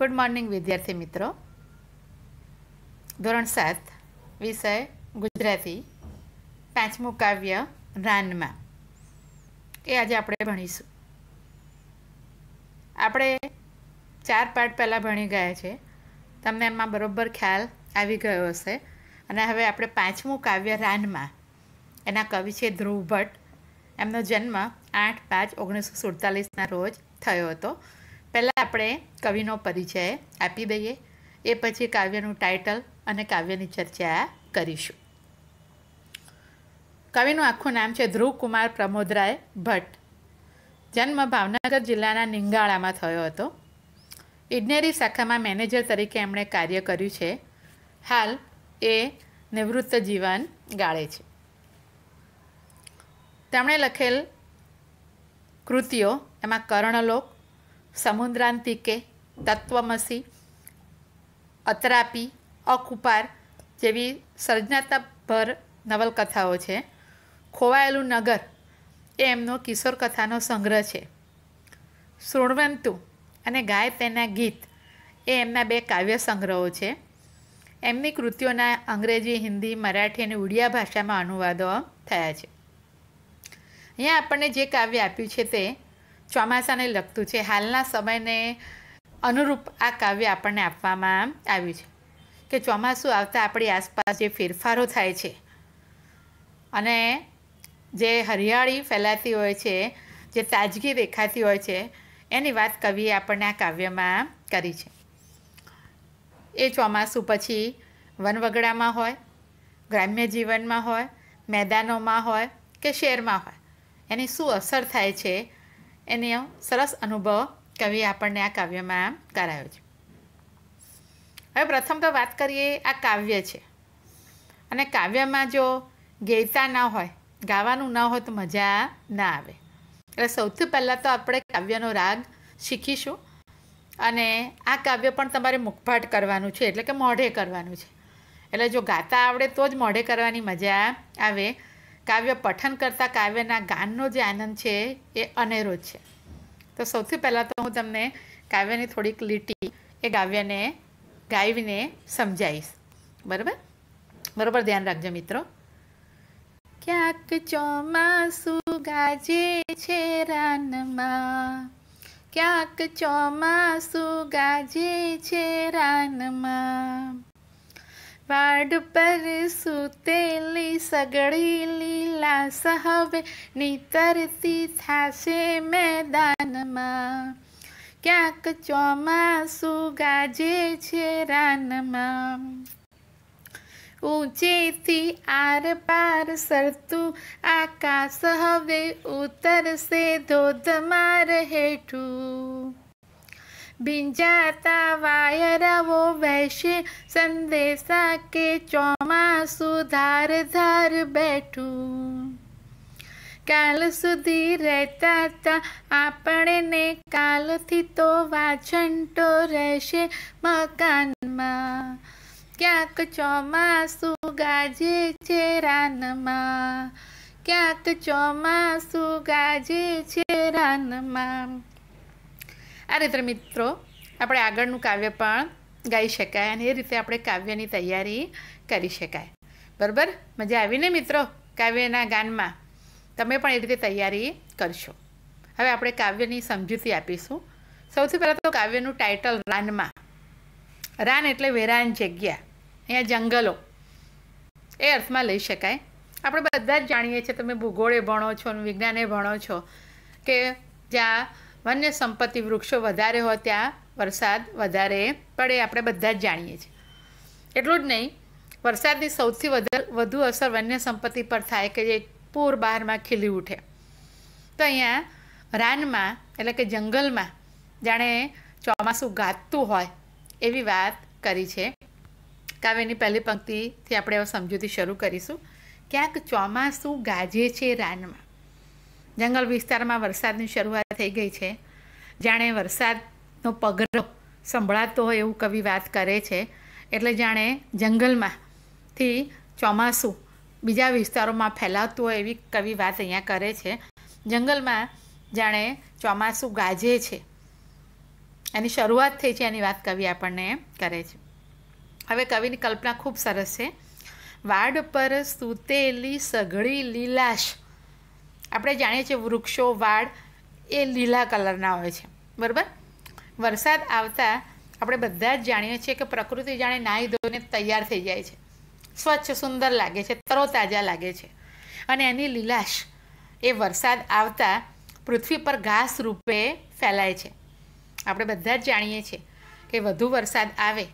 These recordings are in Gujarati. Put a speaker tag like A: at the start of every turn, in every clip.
A: ગુડ મોર્નિંગ વિદ્યાર્થી મિત્રો ધોરણ સાત વિષય ગુજરાતી પાંચમું કાવ્ય રાનમાં એ આજે આપણે ભણીશું આપણે ચાર પાઠ પહેલાં ભણી ગયા છે તમને એમાં બરાબર ખ્યાલ આવી ગયો હશે અને હવે આપણે પાંચમું કાવ્ય રાનમાં એના કવિ છે ધ્રુવ ભટ્ટ એમનો જન્મ આઠ પાંચ ઓગણીસો સુડતાલીસના રોજ થયો હતો પહેલાં આપણે કવિનો પરિચય આપી દઈએ એ પછી કાવ્યનું ટાઇટલ અને કાવ્યની ચર્ચા કરીશું કવિનું આખું નામ છે ધ્રુવ ધ્રુવકુમાર પ્રમોદરાય ભટ્ટ જન્મ ભાવનગર જિલ્લાના નિંગાળામાં થયો હતો ઇજનેરી શાખામાં મેનેજર તરીકે એમણે કાર્ય કર્યું છે હાલ એ નિવૃત્ત જીવન ગાળે છે તેમણે લખેલ કૃતિઓ એમાં કર્ણલોક સમુદ્રાંતિકે તત્વમસી અત્રાપી અકુપાર જેવી સર્જનાત્મકભર નવલકથાઓ છે ખોવાયેલું નગર એ એમનો કિશોર કથાનો સંગ્રહ છે શૃણવંતુ અને ગાય તેના ગીત એ એમના બે કાવ્ય સંગ્રહો છે એમની કૃતિઓના અંગ્રેજી હિન્દી મરાઠી અને ઉડિયા ભાષામાં અનુવાદો થયા છે અહીંયા આપણને જે કાવ્ય આપ્યું છે તે ચોમાસાને લગતું છે હાલના સમયને અનુરૂપ આ કાવ્ય આપણને આપવામાં આવ્યું છે કે ચોમાસું આવતા આપણી આસપાસ જે ફેરફારો થાય છે અને જે હરિયાળી ફેલાતી હોય છે જે તાજગી દેખાતી હોય છે એની વાત કવિએ આપણને આ કાવ્યમાં કરી છે એ ચોમાસું પછી વનવગડામાં હોય ગ્રામ્ય જીવનમાં હોય મેદાનોમાં હોય કે શહેરમાં હોય એની શું અસર થાય છે એને સરસ અનુભવ કવિએ આપણને આ કાવ્યમાં કરાયો છે હવે પ્રથમ તો વાત કરીએ આ કાવ્ય છે અને કાવ્યમાં જો ગેયતા ન હોય ગાવાનું ન હોય તો મજા ના આવે એટલે સૌથી પહેલાં તો આપણે કાવ્યનો રાગ શીખીશું અને આ કાવ્ય પણ તમારે મુખભાટ કરવાનું છે એટલે કે મોઢે કરવાનું છે એટલે જો ગાતા આવડે તો જ મોઢે કરવાની મજા આવે કાવ્ય પઠન કરતાં કાવ્યના ગાનનો જે આનંદ છે એ અનેરો છે તો સૌથી પહેલાં તો હું તમને કાવ્યની થોડીક લીટી એ કાવ્યને ગાવીને સમજાવીશ બરાબર બરાબર ધ્યાન રાખજો મિત્રો ક્યાંક ચોમાસુ ગાજે છે રાનમાં ક્યાંક ચોમાસુ ગાજે છે રાનમાં પાડ પર સૂતેલી સગડી લીલા સહવે નીતરતી થાશે મેદાનમાં ક્યાંક ચોમાસુ ગાજે છે રાનમાં ઊંચેથી આર પાર સરતું આકાશ હવે ઉતરશે ધોધમાર હેઠું ભીંજાતા વાયરાઓ વહેશે સંદેશા કે ચોમાસું ધારધાર બેઠું કાલ સુધી રહેતા હતા આપણને કાલથી તો વાછંટો રહેશે મકાનમાં ક્યાંક ચોમાસું ગાજે છે રાનમાં ક્યાંક ચોમાસું ગાજે છે રાનમાં આ રીતે મિત્રો આપણે આગળનું કાવ્ય પણ ગાઈ શકાય અને એ રીતે આપણે કાવ્યની તૈયારી કરી શકાય બરાબર મજા આવીને મિત્રો કાવ્યના ગાનમાં તમે પણ એ રીતે તૈયારી કરશો હવે આપણે કાવ્યની સમજૂતી આપીશું સૌથી પહેલાં તો કાવ્યનું ટાઇટલ રાનમાં રાન એટલે વેરાન જગ્યા અહીંયા જંગલો એ અર્થમાં લઈ શકાય આપણે બધા જ જાણીએ છીએ તમે ભૂગોળે ભણો છો વિજ્ઞાને ભણો છો કે જ્યાં વન્ય સંપત્તિ વૃક્ષો વધારે હોય ત્યાં વરસાદ વધારે પડે આપણે બધા જ જાણીએ છીએ એટલું જ નહીં વરસાદની સૌથી વધુ અસર વન્ય સંપત્તિ પર થાય કે જે પૂર બહારમાં ખીલી ઉઠે તો અહીંયા રાનમાં એટલે કે જંગલમાં જાણે ચોમાસું ગાતું હોય એવી વાત કરી છે કાવ્યની પહેલી પંક્તિથી આપણે સમજૂતી શરૂ કરીશું ક્યાંક ચોમાસું ગાજે છે રાનમાં જંગલ વિસ્તારમાં વરસાદની શરૂઆત થઈ ગઈ છે જાણે વરસાદનો પગરો સંભળાતો હોય એવું કવિ વાત કરે છે એટલે જાણે જંગલમાંથી ચોમાસું બીજા વિસ્તારોમાં ફેલાવતું હોય એવી કવિ વાત અહીંયા કરે છે જંગલમાં જાણે ચોમાસું ગાજે છે એની શરૂઆત થઈ છે એની વાત કવિ આપણને કરે છે હવે કવિની કલ્પના ખૂબ સરસ છે વાડ પર સૂતેલી સઘળી લીલાશ આપણે જાણીએ છીએ વૃક્ષો વાડ એ લીલા કલરના હોય છે બરાબર વરસાદ આવતા આપણે બધા જ જાણીએ છીએ કે પ્રકૃતિ જાણે નાહી ધોઈને તૈયાર થઈ જાય છે સ્વચ્છ સુંદર લાગે છે તરોતાજા લાગે છે અને એની લીલાશ એ વરસાદ આવતા પૃથ્વી પર ઘાસ રૂપે ફેલાય છે આપણે બધા જ જાણીએ છીએ કે વધુ વરસાદ આવે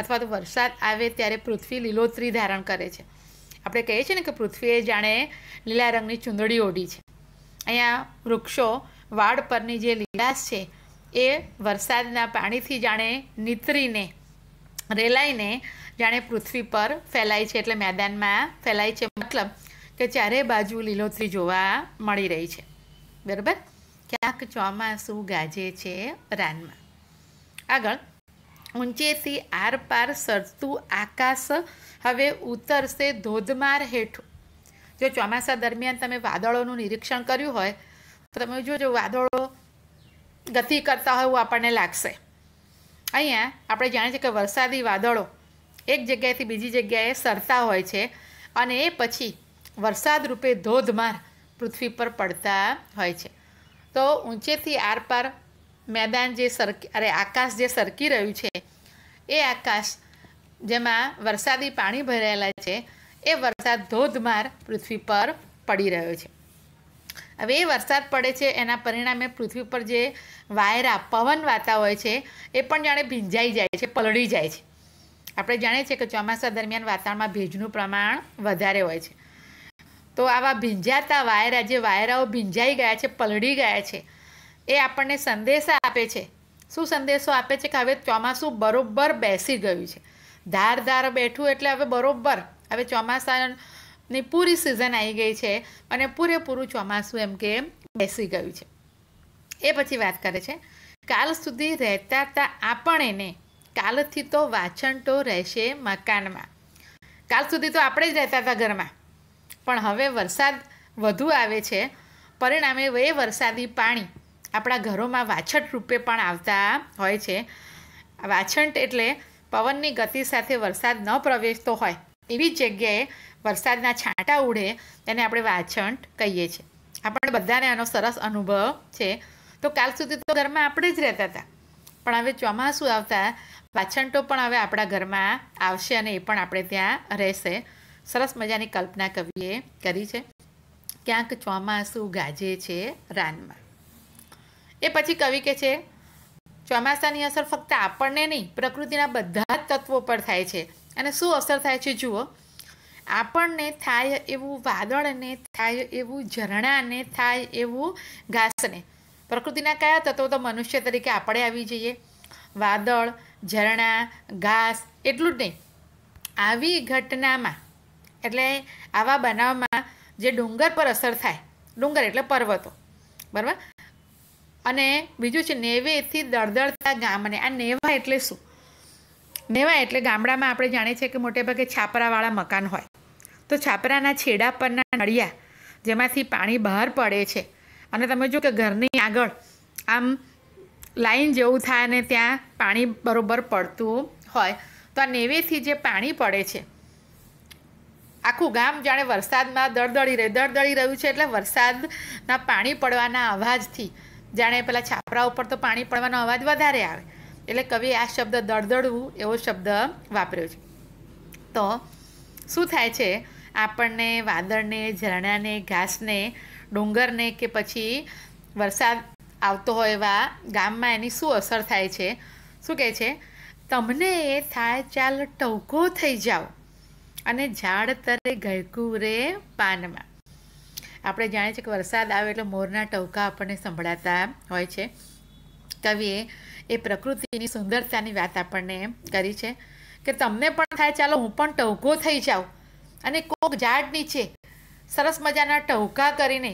A: અથવા તો વરસાદ આવે ત્યારે પૃથ્વી લીલોતરી ધારણ કરે છે આપણે કહીએ છીએ ને કે પૃથ્વીએ જાણે લીલા રંગની ચૂંદડી ઓઢી છે અહીંયા વૃક્ષો વાડ પરની જે લીલાસ છે એ વરસાદના પાણીથી જાણે નીતરીને રેલાઈને જાણે પૃથ્વી પર ફેલાય છે એટલે મેદાનમાં ફેલાય છે મતલબ કે ચારે બાજુ લીલોતરી જોવા મળી રહી છે બરાબર ક્યાંક ચોમાસું ગાજે છે રાનમાં આગળ ઊંચેથી આરપાર સરતું આકાશ હવે ઉતરશે ધોધમાર હેઠું જો ચોમાસા દરમિયાન તમે વાદળોનું નિરીક્ષણ કર્યું હોય તો તમે જોજો વાદળો ગતિ કરતા હોય એવું આપણને લાગશે અહીંયા આપણે જાણીએ છીએ કે વરસાદી વાદળો એક જગ્યાએથી બીજી જગ્યાએ સરતા હોય છે અને એ પછી વરસાદ રૂપે ધોધમાર પૃથ્વી પર પડતા હોય છે તો ઊંચેથી આરપાર મેદાન જે સરકી અરે આકાશ જે સરકી રહ્યું છે એ આકાશ જેમાં વરસાદી પાણી ભરાયેલા છે એ વરસાદ ધોધમાર પૃથ્વી પર પડી રહ્યો છે હવે એ વરસાદ પડે છે એના પરિણામે પૃથ્વી પર જે વાયરા પવન વાતા હોય છે એ પણ જાણે ભીંજાઈ જાય છે પલળી જાય છે આપણે જાણીએ છીએ કે ચોમાસા દરમિયાન વાતાવરણમાં ભેજનું પ્રમાણ વધારે હોય છે તો આવા ભીંજાતા વાયરા જે વાયરાઓ ભીંજાઈ ગયા છે પલળી ગયા છે એ આપણને સંદેશ આપે છે શું સંદેશો આપે છે કે હવે ચોમાસું બરોબર બેસી ગયું છે ધારધાર બેઠું એટલે હવે બરોબર હવે ચોમાસાની પૂરી સિઝન આવી ગઈ છે અને પૂરેપૂરું ચોમાસું એમ કે બેસી ગયું છે એ પછી વાત કરે છે કાલ સુધી રહેતા હતા આપણે એને કાલથી તો વાછંટો રહેશે મકાનમાં કાલ સુધી તો આપણે જ રહેતા હતા ઘરમાં પણ હવે વરસાદ વધુ આવે છે પરિણામે એ વરસાદી પાણી આપણા ઘરોમાં વાછટ રૂપે પણ આવતા હોય છે વાછંટ એટલે પવનની ગતિ સાથે વરસાદ ન પ્રવેશતો હોય એવી જગ્યાએ વરસાદના છાંટા ઉડે તેને આપણે વાછંટ કહીએ છીએ આપણે બધાને આનો સરસ અનુભવ છે તો કાલ સુધી તો ઘરમાં આપણે જ રહેતા હતા પણ હવે ચોમાસું આવતા વાછંટો પણ હવે આપણા ઘરમાં આવશે અને એ પણ આપણે ત્યાં રહેશે સરસ મજાની કલ્પના કવિએ કરી છે ક્યાંક ચોમાસું ગાજે છે રાનમાં એ પછી કવિ કે છે ચોમાસાની અસર ફક્ત આપણને નહીં પ્રકૃતિના બધા જ તત્વો પર થાય છે અને શું અસર થાય છે જુઓ આપણને થાય એવું વાદળને થાય એવું ઝરણાને થાય એવું ઘાસને પ્રકૃતિના કયા તત્વો તો મનુષ્ય તરીકે આપણે આવી જઈએ વાદળ ઝરણા ઘાસ એટલું જ નહીં આવી ઘટનામાં એટલે આવા બનાવમાં જે ડુંગર પર અસર થાય ડુંગર એટલે પર્વતો બરાબર અને બીજું છે નેવેથી દળદળતા ગામને આ નેવા એટલે શું નેવા એટલે ગામડામાં આપણે જાણીએ છીએ કે મોટેભાગે છાપરાવાળા મકાન હોય તો છાપરાના છેડા પરના નળિયા જેમાંથી પાણી બહાર પડે છે અને તમે જો કે ઘરની આગળ આમ લાઈન જેવું થાય અને ત્યાં પાણી બરોબર પડતું હોય તો આ નેવેથી જે પાણી પડે છે આખું ગામ જાણે વરસાદમાં દળદળી રહે દળદળી રહ્યું છે એટલે વરસાદના પાણી પડવાના અવાજથી જાણે પેલા છાપરા ઉપર તો પાણી પડવાનો અવાજ વધારે આવે એટલે કવિએ આ શબ્દ દળદળવું એવો શબ્દ વાપર્યો છે તો શું થાય છે આપણને વાદળને ઝરણાને ઘાસને ડુંગરને કે પછી વરસાદ આવતો હોય એવા ગામમાં એની શું અસર થાય છે શું કહે છે તમને એ થાય ચાલ ટવકો થઈ જાઓ અને ઝાડ તરે ગયકું પાનમાં આપણે જાણીએ છીએ કે વરસાદ આવે એટલે મોરના ટહુકા આપણને સંભળાતા હોય છે કવિએ એ પ્રકૃતિની સુંદરતાની વાત આપણને કરી છે કે તમને પણ થાય ચાલો હું પણ ટહુકો થઈ જાઉં અને કોક ઝાડ નીચે સરસ મજાના ટહુકા કરીને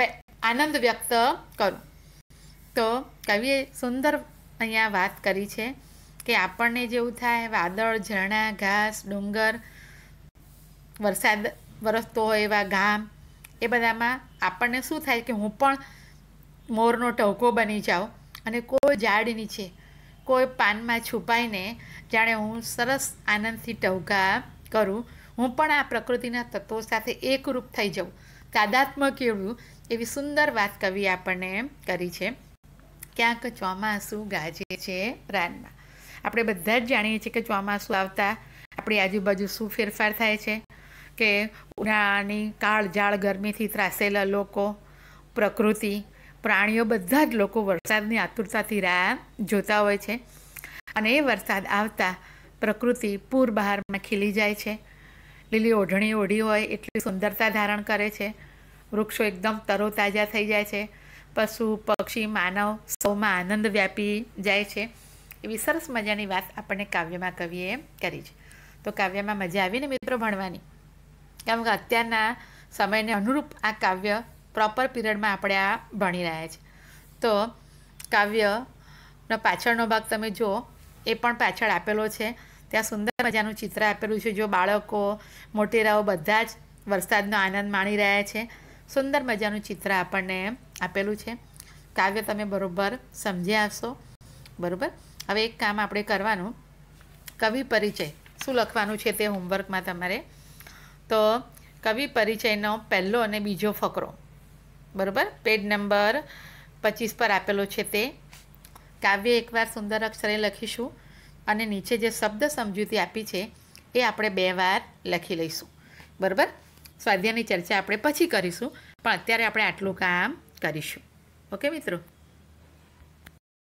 A: બે આનંદ વ્યક્ત કરું તો કવિએ સુંદર અહીંયા વાત કરી છે કે આપણને જેવું થાય વાદળ ઝરણા ઘાસ ડુંગર વરસાદ વરસતો હોય એવા ગામ એ બધામાં આપણને શું થાય કે હું પણ મોરનો ટહુકો બની જાઉં અને કોઈ ઝાડ નીચે કોઈ પાનમાં છુપાઈને જાણે હું સરસ આનંદથી ટહુકા કરું હું પણ આ પ્રકૃતિના તત્વો સાથે એકરૂપ થઈ જાઉં તાદાત્મ કેળવું એવી સુંદર વાત કવિ આપણને કરી છે ક્યાંક ચોમાસું ગાજે છે રાનમાં આપણે બધા જ જાણીએ છીએ કે ચોમાસું આવતા આપણી આજુબાજુ શું ફેરફાર થાય છે કે ઉનાળાની કાળજાળ ગરમીથી ત્રાસેલા લોકો પ્રકૃતિ પ્રાણીઓ બધા જ લોકો વરસાદની આતુરતાથી રાહ જોતા હોય છે અને એ વરસાદ આવતા પ્રકૃતિ પૂર બહારમાં ખીલી જાય છે લીલી ઓઢણી ઓઢી હોય એટલી સુંદરતા ધારણ કરે છે વૃક્ષો એકદમ તરોતાજા થઈ જાય છે પશુ પક્ષી માનવ સૌમાં આનંદ વ્યાપી જાય છે એવી સરસ મજાની વાત આપણને કાવ્યમાં કવિએ કરી છે તો કાવ્યમાં મજા આવીને મિત્રો ભણવાની કેમ કે અત્યારના સમયને અનુરૂપ આ કાવ્ય પ્રોપર પીરિયડમાં આપણે આ ભણી રહ્યા છે તો કાવ્યનો પાછળનો ભાગ તમે જુઓ એ પણ પાછળ આપેલો છે ત્યાં સુંદર મજાનું ચિત્ર આપેલું છે જો બાળકો મોટેરાઓ બધા જ વરસાદનો આનંદ માણી રહ્યા છે સુંદર મજાનું ચિત્ર આપણને આપેલું છે કાવ્ય તમે બરાબર સમજી હશો બરાબર હવે એક કામ આપણે કરવાનું કવિ પરિચય શું લખવાનું છે તે હોમવર્કમાં તમારે તો કવિ પરિચયનો પહેલો અને બીજો ફકરો બરાબર પેજ નંબર પચીસ પર આપેલો છે તે કાવ્ય એકવાર સુંદર અક્ષરે લખીશું અને નીચે જે શબ્દ સમજૂતી આપી છે એ આપણે બે વાર લખી લઈશું બરાબર સ્વાધ્યાયની ચર્ચા આપણે પછી કરીશું પણ અત્યારે આપણે આટલું કામ કરીશું ઓકે મિત્રો